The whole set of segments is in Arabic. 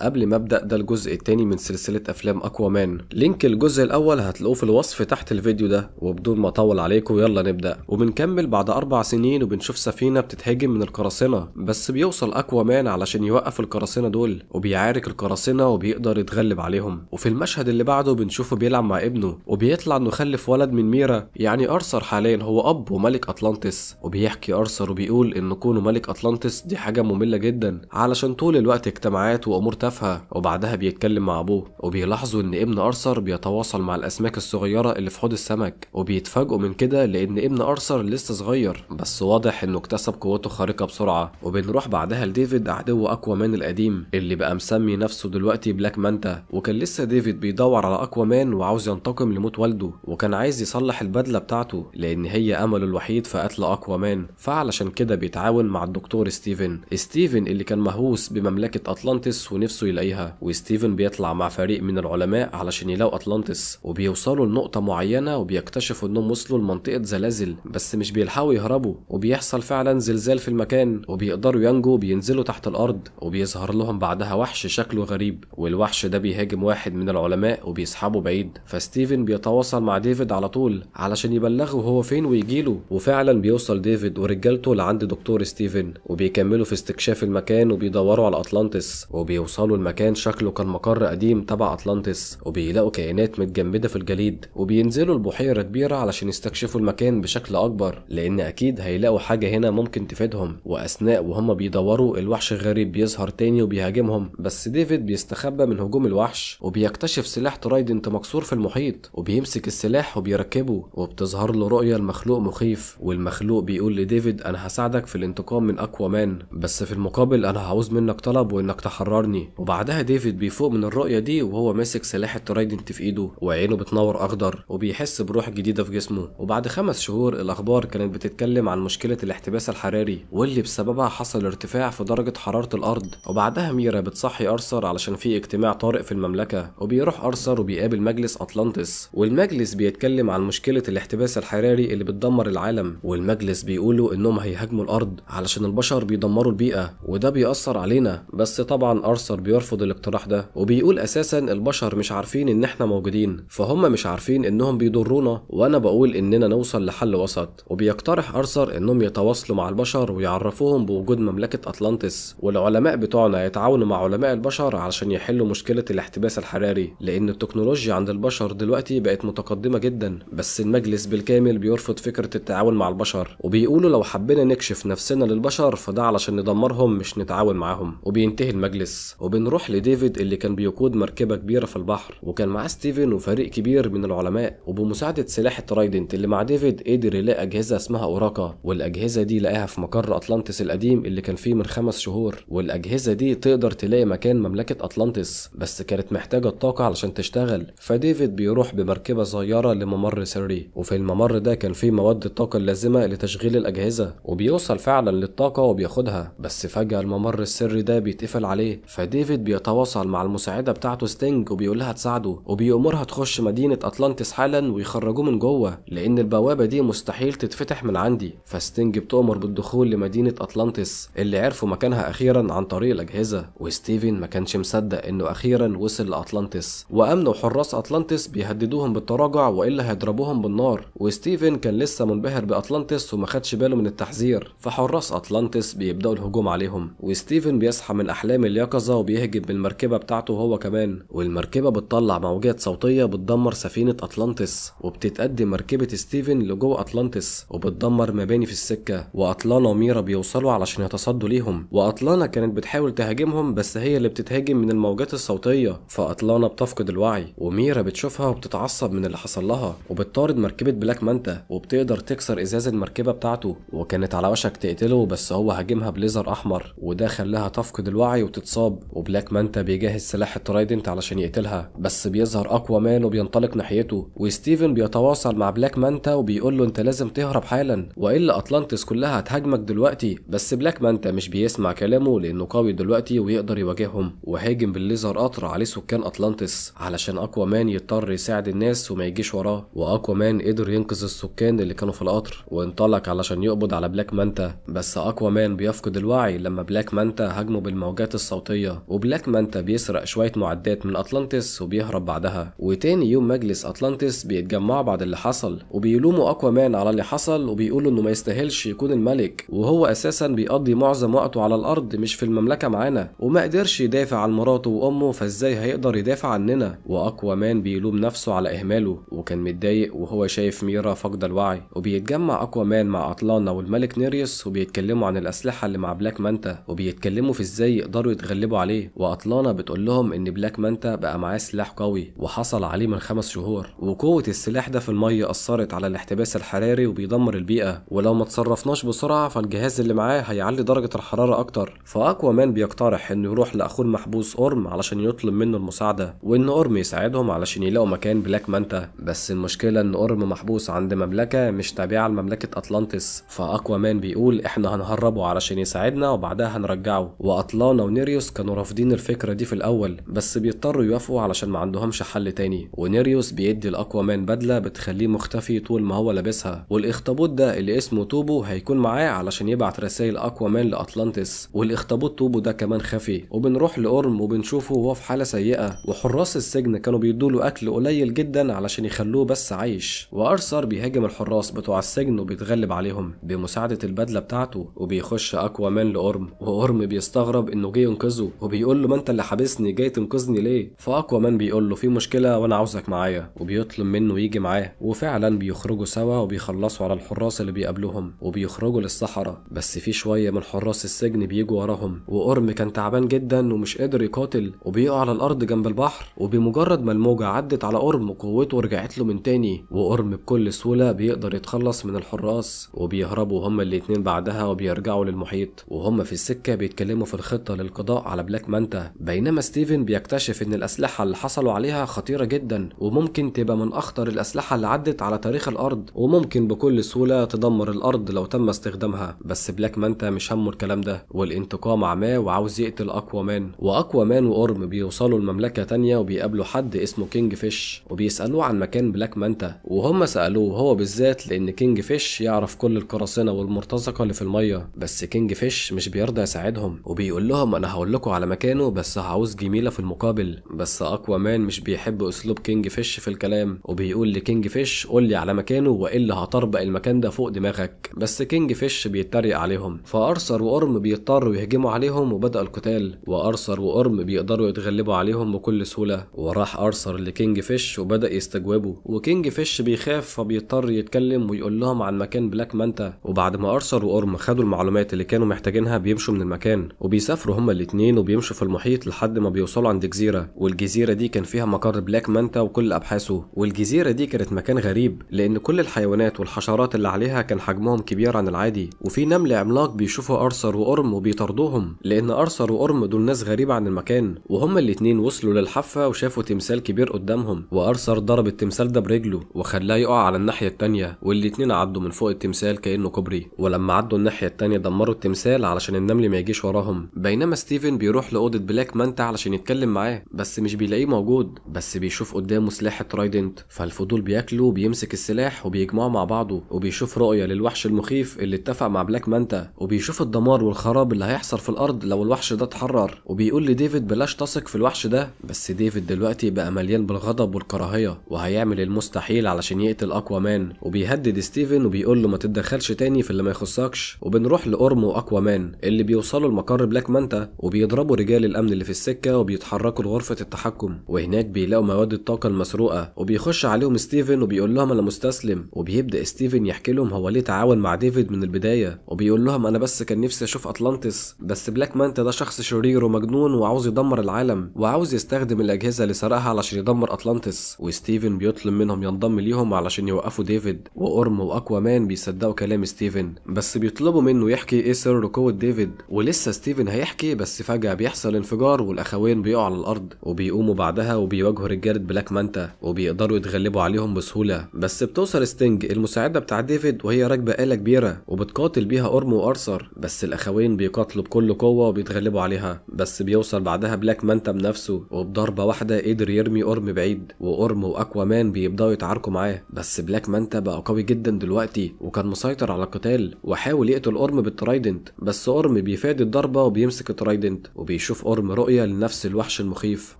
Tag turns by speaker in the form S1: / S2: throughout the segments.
S1: قبل ما ابدا ده الجزء الثاني من سلسله افلام اكوامان لينك الجزء الاول هتلاقوه في الوصف تحت الفيديو ده وبدون ما اطول عليكم يلا نبدا وبنكمل بعد اربع سنين وبنشوف سفينه بتتهاجم من القراصنه بس بيوصل اكوامان علشان يوقف القراصنه دول وبيعارك القراصنه وبيقدر يتغلب عليهم وفي المشهد اللي بعده بنشوفه بيلعب مع ابنه وبيطلع انه خلف ولد من ميرا يعني ارثر حاليا هو اب وملك اطلانتس وبيحكي ارثر وبيقول ان كونه ملك اطلانتس دي حاجه ممله جدا علشان طول الوقت اجتماعات وامور تافهة وبعدها بيتكلم مع ابوه وبيلاحظوا ان ابن ارثر بيتواصل مع الاسماك الصغيره اللي في حوض السمك وبيتفاجئوا من كده لان ابن ارثر لسه صغير بس واضح انه اكتسب قوته خارقه بسرعه وبنروح بعدها لديفيد عدو اقوى مان القديم اللي بقى مسمي نفسه دلوقتي بلاك مانتا وكان لسه ديفيد بيدور على اقوى مان وعاوز ينتقم لموت والده وكان عايز يصلح البدله بتاعته لان هي امله الوحيد في قتل اقوى مان فعلشان كده بيتعاون مع الدكتور ستيفن ستيفن اللي كان مهووس بمملكه اطلانتس ونفسه نفسه يلاقيها وستيفن بيطلع مع فريق من العلماء علشان يلاقوا أطلانتس وبيوصلوا لنقطة معينة وبيكتشفوا إنهم وصلوا لمنطقة زلازل بس مش بيلحقوا يهربوا وبيحصل فعلا زلزال في المكان وبيقدروا ينجوا بينزلوا تحت الأرض وبيظهر لهم بعدها وحش شكله غريب والوحش ده بيهاجم واحد من العلماء وبيسحبه بعيد فستيفن بيتواصل مع ديفيد على طول علشان يبلغه هو فين ويجيله وفعلا بيوصل ديفيد ورجالته لعند دكتور ستيفن وبيكملوا في استكشاف المكان وبيدوروا على أطلانتس وبيوصلوا وصلوا المكان شكله كان مقر قديم تبع أطلانتس وبيلاقوا كائنات متجمدة في الجليد وبينزلوا البحيرة كبيرة علشان يستكشفوا المكان بشكل أكبر لأن أكيد هيلاقوا حاجة هنا ممكن تفيدهم وأثناء وهم بيدوروا الوحش الغريب بيظهر تاني وبيهاجمهم بس ديفيد بيستخبى من هجوم الوحش وبيكتشف سلاح ترايدنت مكسور في المحيط وبيمسك السلاح وبيركبه وبتظهر له رؤية المخلوق مخيف والمخلوق بيقول لديفيد أنا هساعدك في الانتقام من أكوامان بس في المقابل أنا هعوز منك طلب وإنك تحررني وبعدها ديفيد بيفوق من الرؤية دي وهو ماسك سلاح الترايدنت في ايده وعينه بتنور اخضر وبيحس بروح جديدة في جسمه وبعد خمس شهور الاخبار كانت بتتكلم عن مشكلة الاحتباس الحراري واللي بسببها حصل ارتفاع في درجة حرارة الارض وبعدها ميرا بتصحي ارثر علشان في اجتماع طارئ في المملكة وبيروح ارثر وبيقابل مجلس اطلانتس والمجلس بيتكلم عن مشكلة الاحتباس الحراري اللي بتدمر العالم والمجلس بيقولوا انهم هيهاجموا الارض علشان البشر بيدمروا البيئة وده بيأثر علينا بس طبعا ارثر بيرفض الاقتراح ده وبيقول اساسا البشر مش عارفين ان احنا موجودين فهم مش عارفين انهم بيضرونا وانا بقول اننا نوصل لحل وسط وبيقترح ارثر انهم يتواصلوا مع البشر ويعرفوهم بوجود مملكه اطلانتس والعلماء بتوعنا يتعاونوا مع علماء البشر علشان يحلوا مشكله الاحتباس الحراري لان التكنولوجيا عند البشر دلوقتي بقت متقدمه جدا بس المجلس بالكامل بيرفض فكره التعاون مع البشر وبيقولوا لو حبينا نكشف نفسنا للبشر فده علشان ندمرهم مش نتعاون معاهم وبينتهي المجلس وبنروح لديفيد اللي كان بيقود مركبة كبيرة في البحر وكان معاه ستيفن وفريق كبير من العلماء وبمساعدة سلاح الترايدنت اللي مع ديفيد قدر يلاقي أجهزة اسمها أوراكا والأجهزة دي لقاها في مقر أطلانتس القديم اللي كان فيه من خمس شهور والأجهزة دي تقدر تلاقي مكان مملكة أطلانتس بس كانت محتاجة الطاقة علشان تشتغل فديفيد بيروح بمركبة صغيرة لممر سري وفي الممر ده كان فيه مواد الطاقة اللازمة لتشغيل الأجهزة وبيوصل فعلا للطاقة وبياخدها بس فجأة الممر السري ده بيتقفل عليه فديفيد ديفيد بيتواصل مع المساعدة بتاعته ستينج وبيقول لها تساعده وبيأمرها تخش مدينة أتلانتس حالا ويخرجوه من جوه لأن البوابة دي مستحيل تتفتح من عندي فستينج بتامر بالدخول لمدينة أتلانتس اللي عرفوا مكانها أخيرا عن طريق الأجهزة وستيفن ما كانش مصدق إنه أخيرا وصل لأتلانتس وأمن وحراس أتلانتس بيهددوهم بالتراجع وإلا هيضربوهم بالنار وستيفن كان لسه منبهر بأتلانتس وما خدش باله من التحذير فحراس أتلانتس بيبدأوا الهجوم عليهم وستيفن بيصحى من أحلام اليقظة بيهجم بالمركبة بتاعته هو كمان والمركبة بتطلع موجات صوتية بتدمر سفينة أطلانتس وبتتأدي مركبة ستيفن لجوه أطلانتس وبتدمر مباني في السكة وأطلانا وميرا بيوصلوا علشان يتصدوا ليهم وأطلانا كانت بتحاول تهاجمهم بس هي اللي بتتهاجم من الموجات الصوتية فأطلانا بتفقد الوعي وميرا بتشوفها وبتتعصب من اللي حصل لها وبتطارد مركبة بلاك مانتا وبتقدر تكسر إزاز المركبة بتاعته وكانت على وشك تقتله بس هو هاجمها بليزر أحمر وده خلاها تفقد الوعي وتتصاب وبلاك مانتا بيجهز سلاح الترايدنت علشان يقتلها بس بيظهر اقوى مان وبينطلق ناحيته وستيفن بيتواصل مع بلاك مانتا وبيقول له انت لازم تهرب حالا والا اطلانتس كلها هتهاجمك دلوقتي بس بلاك مانتا مش بيسمع كلامه لانه قوي دلوقتي ويقدر يواجههم وهاجم بالليزر قطر عليه سكان اطلانتس علشان اقوى مان يضطر يساعد الناس وما يجيش وراه واقوى مان قدر ينقذ السكان اللي كانوا في القطر وانطلق علشان يقبض على بلاك مانتا بس اقوى مان بيفقد الوعي لما بلاك مانتا هاجمه بالموجات الصوتيه وبلاك مانتا بيسرق شوية معدات من أتلانتس وبيهرب بعدها وتاني يوم مجلس أتلانتس بيتجمعوا بعد اللي حصل وبيلوموا مان على اللي حصل وبيقولوا إنه ما يستاهلش يكون الملك وهو أساسا بيقضي معظم وقته على الأرض مش في المملكة معانا وما قدرش يدافع عن مراته وأمه فإزاي هيقدر يدافع عننا مان بيلوم نفسه على إهماله وكان متضايق وهو شايف ميرا فاقدة الوعي وبيتجمع مان مع أطلانا والملك نيريوس وبيتكلموا عن الأسلحة اللي مع بلاك مانتا وبيتكلموا في إزاي يقدروا يتغلبوا عليه عليه واطلانا بتقول لهم ان بلاك مانتا بقى معاه سلاح قوي وحصل عليه من خمس شهور وقوه السلاح ده في الميه اثرت على الاحتباس الحراري وبيدمر البيئه ولو ما تصرفناش بسرعه فالجهاز اللي معاه هيعلي درجه الحراره اكتر فاقوى مان بيقترح انه يروح لاخوه المحبوس اورم علشان يطلب منه المساعده وان اورم يساعدهم علشان يلاقوا مكان بلاك مانتا بس المشكله ان اورم محبوس عند مملكه مش تابعه لمملكه اطلانتس فاقوى مان بيقول احنا هنهربه علشان يساعدنا وبعدها هنرجعه واطلانا ونيريوس كانوا رافضين الفكرة دي في الأول بس بيضطروا يوافقوا علشان ما عندهمش حل تاني ونيريوس بيدي الأكوامان بدلة بتخليه مختفي طول ما هو لابسها والإخطبوط ده اللي اسمه توبو هيكون معاه علشان يبعت رسائل أكوامان لأطلانتس والإخطبوط توبو ده كمان خفي وبنروح لأورم وبنشوفه وهو في حالة سيئة وحراس السجن كانوا بيدوا له أكل قليل جدا علشان يخلوه بس عايش وأرثر بيهاجم الحراس بتوع السجن وبيتغلب عليهم بمساعدة البدلة بتاعته وبيخش أكوامان لأورم وأورم بيستغرب إنه جه ينقذه بيقول له ما انت اللي حابسني جاي تنقذني ليه فاقوى من بيقول له في مشكله وانا عاوزك معايا وبيطلب منه يجي معاه وفعلا بيخرجوا سوا وبيخلصوا على الحراس اللي بيقابلوهم وبيخرجوا للصحراء بس في شويه من حراس السجن بيجوا وراهم وقرم كان تعبان جدا ومش قادر يقاتل وبيقع على الارض جنب البحر وبمجرد ما الموجه عدت على قرم قوته رجعت له من تاني وقرم بكل سهوله بيقدر يتخلص من الحراس وبيهربوا هما الاتنين بعدها وبيرجعوا للمحيط وهما في السكه بيتكلموا في الخطه للقضاء على بلاك هناك ما بينما ستيفن بيكتشف ان الاسلحه اللي حصلوا عليها خطيره جدا وممكن تبقى من اخطر الاسلحه اللي عدت على تاريخ الارض وممكن بكل سهوله تدمر الارض لو تم استخدامها بس بلاك مانتا مش همه الكلام ده والانتقام عماه وعاوز يقتل اقوى مان واقوى مان وأورم بيوصلوا لمملكه تانية وبيقابلوا حد اسمه كينج فيش وبيسالوه عن مكان بلاك مانتا وهم سالوه هو بالذات لان كينج فيش يعرف كل القراصنه والمرتزقه اللي في الميه بس كينج فيش مش بيرضى يساعدهم وبيقول لهم انا هقول لكم على مكانه بس هعوز جميلة في المقابل بس اقوى مان مش بيحب اسلوب كينج فيش في الكلام وبيقول لكينج فيش قول لي على مكانه والا هطربق المكان ده فوق دماغك بس كينج فيش بيتريق عليهم فارثر وارم بيضطروا يهجموا عليهم وبدا القتال وارثر وارم بيقدروا يتغلبوا عليهم بكل سهوله وراح ارثر لكينج فيش وبدا يستجوبه وكينج فيش بيخاف فبيضطر يتكلم ويقول لهم عن مكان بلاك مانتا وبعد ما ارثر وارم خدوا المعلومات اللي كانوا محتاجينها بيمشوا من المكان وبيسافروا هما الاتنين وبيمشوا بيمشوا في المحيط لحد ما بيوصلوا عند جزيرة والجزيرة دي كان فيها مقر بلاك مانتا وكل أبحاثه والجزيرة دي كانت مكان غريب لأن كل الحيوانات والحشرات اللي عليها كان حجمهم كبير عن العادي وفي نمل عملاق بيشوفوا أرثر وأرم وبيطاردوهم لأن أرثر وأرم دول ناس غريبة عن المكان وهما الاتنين وصلوا للحافة وشافوا تمثال كبير قدامهم وأرثر ضرب التمثال ده برجله وخلاه يقع على الناحية التانية والاتنين عدوا من فوق التمثال كأنه كوبري ولما عدوا الناحية التانية دمروا التمثال علشان النمل ما يجيش وراهم بينما ستيفن بيروح بيروح لأوضة بلاك مانتا علشان يتكلم معاه بس مش بيلاقيه موجود بس بيشوف قدامه سلاح ترايدنت فالفضول بياكله وبيمسك السلاح وبيجمعه مع بعضه وبيشوف رؤية للوحش المخيف اللي اتفق مع بلاك مانتا وبيشوف الدمار والخراب اللي هيحصل في الأرض لو الوحش ده اتحرر وبيقول لديفيد بلاش تثق في الوحش ده بس ديفيد دلوقتي بقى مليان بالغضب والكراهية وهيعمل المستحيل علشان يقتل أقوى مان وبيهدد ستيفن وبيقول له ما تتدخلش تاني في اللي ما يخصكش وبنروح لأورم واكوا مان اللي بيوصلوا لمقر بلاك مانتا وبيضربوا رجال الامن اللي في السكه وبيتحركوا لغرفه التحكم وهناك بيلاقوا مواد الطاقه المسروقه وبيخش عليهم ستيفن وبيقول لهم انا مستسلم وبيبدا ستيفن يحكي لهم هو ليه تعاون مع ديفيد من البدايه وبيقول لهم انا بس كان نفسي اشوف اطلانتس بس بلاك مانتا ده شخص شرير ومجنون وعاوز يدمر العالم وعاوز يستخدم الاجهزه اللي سرقها علشان يدمر اطلانتس وستيفن بيطلب منهم ينضم ليهم علشان يوقفوا ديفيد واورم واكوا مان بيصدقوا كلام ستيفن بس بيطلبوا منه يحكي ايه سر قوه ديفيد ولسه ستيفن هيحكي بس فجاه بيحكي بيحصل انفجار والاخوين بيقعوا على الارض وبيقوموا بعدها وبيواجهوا رجاله بلاك مانتا وبيقدروا يتغلبوا عليهم بسهوله بس بتوصل ستينج المساعده بتاع ديفيد وهي راكبه آلة كبيره وبتقاتل بيها اورم وارثر بس الاخوين بيقاتلوا بكل قوه وبيتغلبوا عليها بس بيوصل بعدها بلاك مانتا بنفسه وبضربه واحده قدر يرمي اورم بعيد واورم واكوا مان بيبداوا يتعاركوا معاه بس بلاك مانتا بقى قوي جدا دلوقتي وكان مسيطر على القتال وحاول يقتل اورم بالترايدنت بس اورم بيفادي الضربه وبيمسك الترايدنت وبي بيشوف أورم رؤية لنفس الوحش المخيف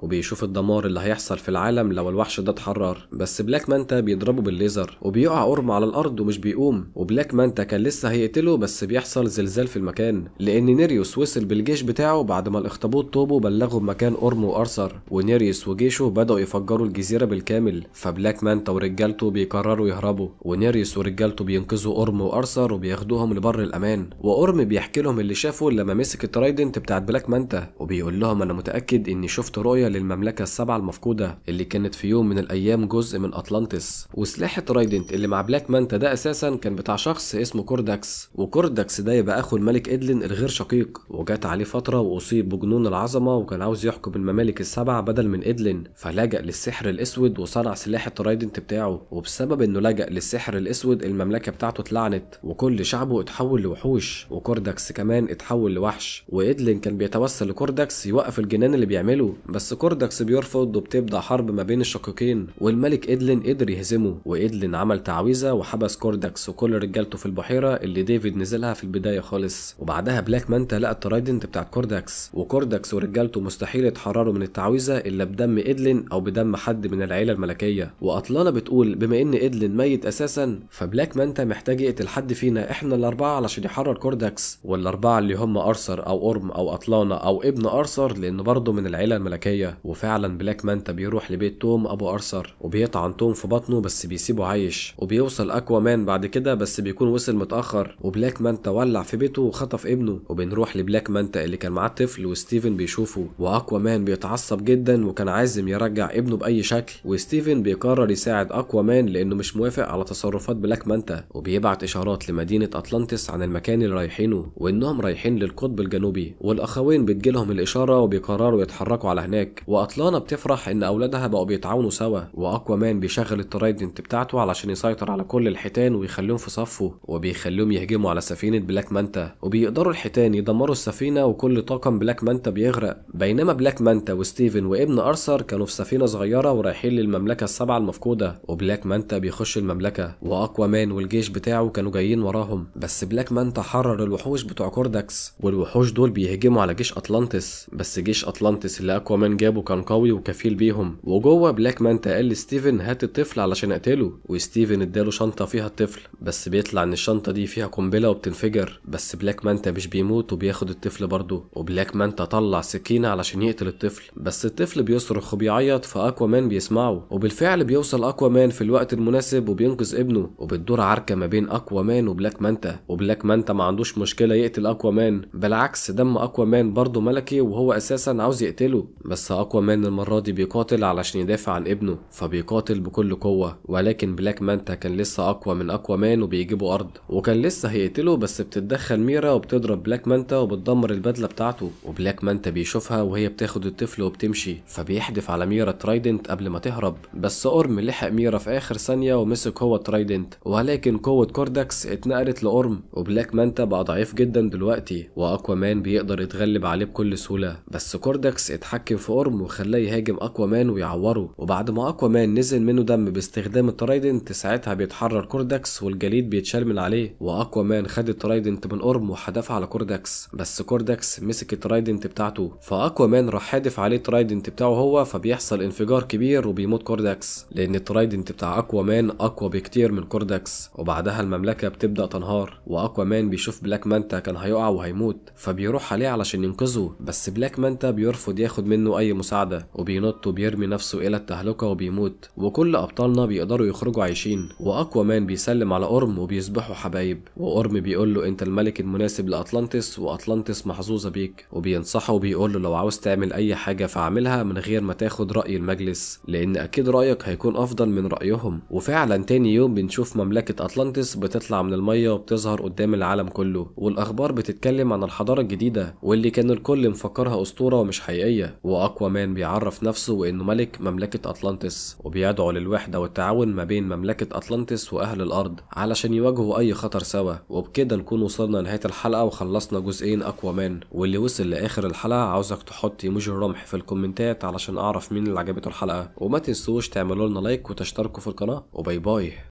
S1: وبيشوف الدمار اللي هيحصل في العالم لو الوحش ده اتحرر بس بلاك مانتا بيضربه بالليزر وبيقع أورم على الأرض ومش بيقوم وبلاك مانتا كان لسه هيقتله بس بيحصل زلزال في المكان لأن نيريوس وصل بالجيش بتاعه بعد ما الأخطبوط طوبه بلغه مكان أورم وأرثر ونيريوس وجيشه بدأوا يفجروا الجزيرة بالكامل فبلاك مانتا ورجالته بيقرروا يهربوا ونيريوس ورجالته بينقذوا أورم وأرثر وبياخدوهم لبر الأمان وأورم بيحكي لهم اللي شافه لما مسك الترايدنت بتاعت بلاك مانتا وبيقول لهم أنا متأكد إني شفت رؤية للمملكة السبعة المفقودة اللي كانت في يوم من الأيام جزء من أطلانتس وسلاح ترايدنت اللي مع بلاك مانتا ده أساسا كان بتاع شخص اسمه كورداكس وكورداكس ده يبقى أخو الملك إدلن الغير شقيق وجات عليه فترة وأصيب بجنون العظمة وكان عاوز يحكم الممالك السبعة بدل من إدلن فلجأ للسحر الأسود وصنع سلاح الترايدنت بتاعه وبسبب إنه لجأ للسحر الأسود المملكة بتاعته اتلعنت وكل شعبه اتحول لوحوش وكورداكس كمان اتحول لوحش وإدلن كان بيتوسل توصل لكوردكس يوقف الجنان اللي بيعمله بس كوردكس بيرفض وبتبدا حرب ما بين الشقيقين والملك ادلن قدر يهزمه وادلن عمل تعويذه وحبس كوردكس وكل رجالته في البحيره اللي ديفيد نزلها في البدايه خالص وبعدها بلاك مانتا لقى الترايدنت بتاعت كوردكس وكوردكس ورجالته مستحيل يتحرروا من التعويذه الا بدم ادلن او بدم حد من العيله الملكيه واطلانه بتقول بما ان ادلن ميت اساسا فبلاك مانتا محتاج يقتل حد فينا احنا الاربعه علشان يحرر كوردكس والاربعه اللي هم ارثر او اورم او اطلانه او ابن أرثر لأنه برضه من العيلة الملكية وفعلا بلاك مانتا بيروح لبيت توم أبو أرثر وبيطعن توم في بطنه بس بيسيبه عايش وبيوصل أكوا مان بعد كده بس بيكون وصل متأخر وبلاك مانتا ولع في بيته وخطف ابنه وبنروح لبلاك مانتا اللي كان معاه طفل وستيفن بيشوفه وأكوا مان بيتعصب جدا وكان عازم يرجع ابنه بأي شكل وستيفن بيقرر يساعد أكوا مان لأنه مش موافق على تصرفات بلاك مانتا وبيبعت إشارات لمدينة اطلانتس عن المكان اللي رايحينه وإنهم رايحين للقطب الجنوبي والأخوين بيتجمعوا لهم الإشارة وبيقرروا يتحركوا على هناك واطلانا بتفرح إن أولادها بقوا بيتعاونوا سوا وأقوى مان بيشغل الترايدنت بتاعته علشان يسيطر على كل الحيتان ويخليهم في صفه وبيخليهم يهجموا على سفينة بلاك مانتا وبيقدروا الحيتان يدمروا السفينة وكل طاقم بلاك مانتا بيغرق بينما بلاك مانتا وستيفن وابن أرثر كانوا في سفينة صغيرة ورايحين للمملكة السبعة المفقودة وبلاك مانتا بيخش المملكة وأقوى مان والجيش بتاعه كانوا جايين وراهم بس بلاك مانتا حرر الوحوش بتوع كوردكس والوحوش دول بيهجموا على جيش أطلانة اطلانتس بس جيش اطلانتس اللي من جابه كان قوي وكفيل بيهم وجوه بلاك مانتا قال لستيفن هات الطفل علشان اقتله وستيفن اداله شنطه فيها الطفل بس بيطلع ان الشنطه دي فيها قنبله وبتنفجر بس بلاك مانتا مش بيموت وبياخد الطفل برضه وبلاك مانتا طلع سكينه علشان يقتل الطفل بس الطفل بيصرخ وبيعيط مان بيسمعه وبالفعل بيوصل مان في الوقت المناسب وبينقذ ابنه وبتدور عركه ما بين مان وبلاك مانتا وبلاك مانتا ما عندوش مشكله يقتل مان بالعكس دم مان برضه ملكي وهو اساسا عاوز يقتله بس اقوى مان المرة دي بيقاتل علشان يدافع عن ابنه فبيقاتل بكل قوة ولكن بلاك مانتا كان لسه اقوى من اقوى مان وبيجيبوا ارض وكان لسه هيقتله بس بتتدخل ميرا وبتضرب بلاك مانتا وبتدمر البدلة بتاعته وبلاك مانتا بيشوفها وهي بتاخد الطفل وبتمشي فبيحدف على ميرا ترايدنت قبل ما تهرب بس اورم لحق ميرا في اخر ثانية ومسك هو ترايدنت ولكن قوة كوردكس اتنقلت لاورم وبلاك مانتا بقى ضعيف جدا دلوقتي واقوى مان بيقدر يتغلب عليه بكل سهولة بس كوردكس اتحكم في أورم وخلاه يهاجم أكوامان ويعوره وبعد ما أكوامان نزل منه دم باستخدام الترايدنت ساعتها بيتحرر كوردكس والجليد بيتشال من عليه وأكوامان خد الترايدنت من أورم وحدفها على كوردكس بس كوردكس مسك الترايدنت بتاعته فأكوامان راح حادف عليه الترايدنت بتاعه هو فبيحصل انفجار كبير وبيموت كوردكس لأن الترايدنت بتاع أكوامان أقوى بكتير من كوردكس وبعدها المملكة بتبدأ تنهار وأكوامان بيشوف بلاك مانتا كان هيقع وهيموت فبيروح عليه علشان ينقذه بيساعدوه بس بلاك مانتا بيرفض ياخد منه أي مساعدة وبينط وبيرمي نفسه إلى التهلكة وبيموت وكل أبطالنا بيقدروا يخرجوا عايشين وأقوى مان بيسلم على أورم وبيصبحوا حبايب وأورم بيقول له أنت الملك المناسب لأطلانتس وأطلانتس محظوظة بيك وبينصحه وبيقول له لو عاوز تعمل أي حاجة فاعملها من غير ما تاخد رأي المجلس لأن أكيد رأيك هيكون أفضل من رأيهم وفعلا تاني يوم بنشوف مملكة أطلانتس بتطلع من المية وبتظهر قدام العالم كله والأخبار بتتكلم عن الحضارة الجديدة واللي كان الكل الكل مفكرها أسطورة ومش حقيقية وأقوى مان بيعرف نفسه وإنه ملك مملكة أطلانتس وبيدعو للوحدة والتعاون ما بين مملكة أطلانتس وأهل الأرض علشان يواجهوا أي خطر سوا وبكده نكون وصلنا نهاية الحلقة وخلصنا جزئين أقوى مان واللي وصل لآخر الحلقة عاوزك تحط ايموجي الرمح في الكومنتات علشان أعرف مين اللي عجبته الحلقة وما تنسوش تعملوا لنا لايك وتشتركوا في القناة وباي باي